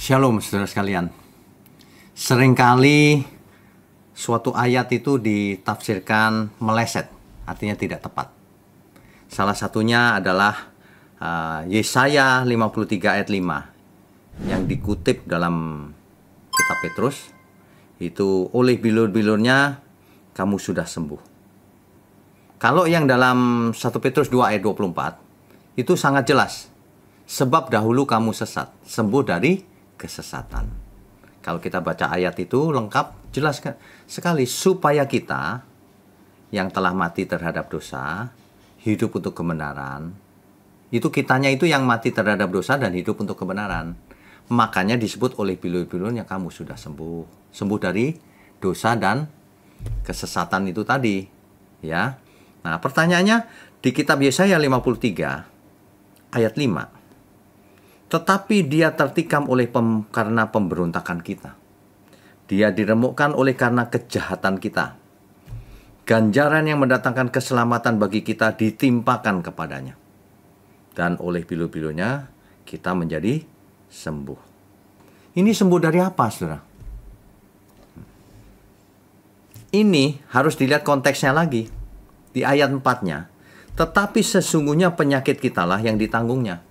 Shalom saudara sekalian. Seringkali suatu ayat itu ditafsirkan meleset, artinya tidak tepat. Salah satunya adalah uh, Yesaya 53 ayat 5 yang dikutip dalam kitab Petrus itu oleh bilur-bilurnya kamu sudah sembuh. Kalau yang dalam 1 Petrus 2 ayat 24 itu sangat jelas. Sebab dahulu kamu sesat, sembuh dari kesesatan. Kalau kita baca ayat itu lengkap, jelas kan? sekali supaya kita yang telah mati terhadap dosa, hidup untuk kebenaran. Itu kitanya itu yang mati terhadap dosa dan hidup untuk kebenaran. Makanya disebut oleh bilur-bilur yang kamu sudah sembuh. Sembuh dari dosa dan kesesatan itu tadi. Ya. Nah, pertanyaannya di kitab Yesaya 53 ayat 5 tetapi dia tertikam oleh pem, karena pemberontakan kita. Dia diremukkan oleh karena kejahatan kita. Ganjaran yang mendatangkan keselamatan bagi kita ditimpakan kepadanya. Dan oleh pilu-pilunya kita menjadi sembuh. Ini sembuh dari apa, saudara? Ini harus dilihat konteksnya lagi. Di ayat empatnya, tetapi sesungguhnya penyakit kitalah yang ditanggungnya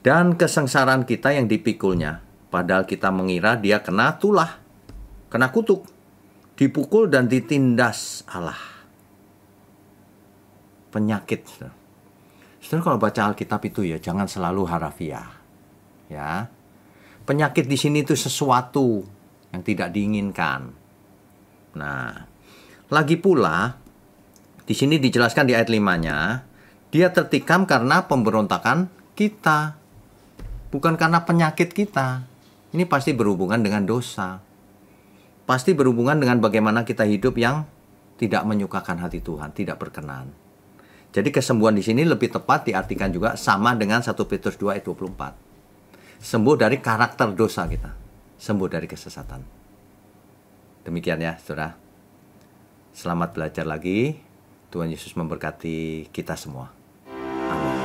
dan kesengsaraan kita yang dipikulnya. Padahal kita mengira dia kena tulah, kena kutuk, dipukul dan ditindas Allah. Penyakit. Setelah kalau baca Alkitab itu ya jangan selalu harafiah. Ya. Penyakit di sini itu sesuatu yang tidak diinginkan. Nah, lagi pula di sini dijelaskan di ayat limanya, dia tertikam karena pemberontakan kita bukan karena penyakit kita. Ini pasti berhubungan dengan dosa. Pasti berhubungan dengan bagaimana kita hidup yang tidak menyukakan hati Tuhan, tidak berkenan. Jadi kesembuhan di sini lebih tepat diartikan juga sama dengan 1 Petrus 2 ayat 24. Sembuh dari karakter dosa kita. Sembuh dari kesesatan. Demikian ya, saudara. Selamat belajar lagi. Tuhan Yesus memberkati kita semua. Amin.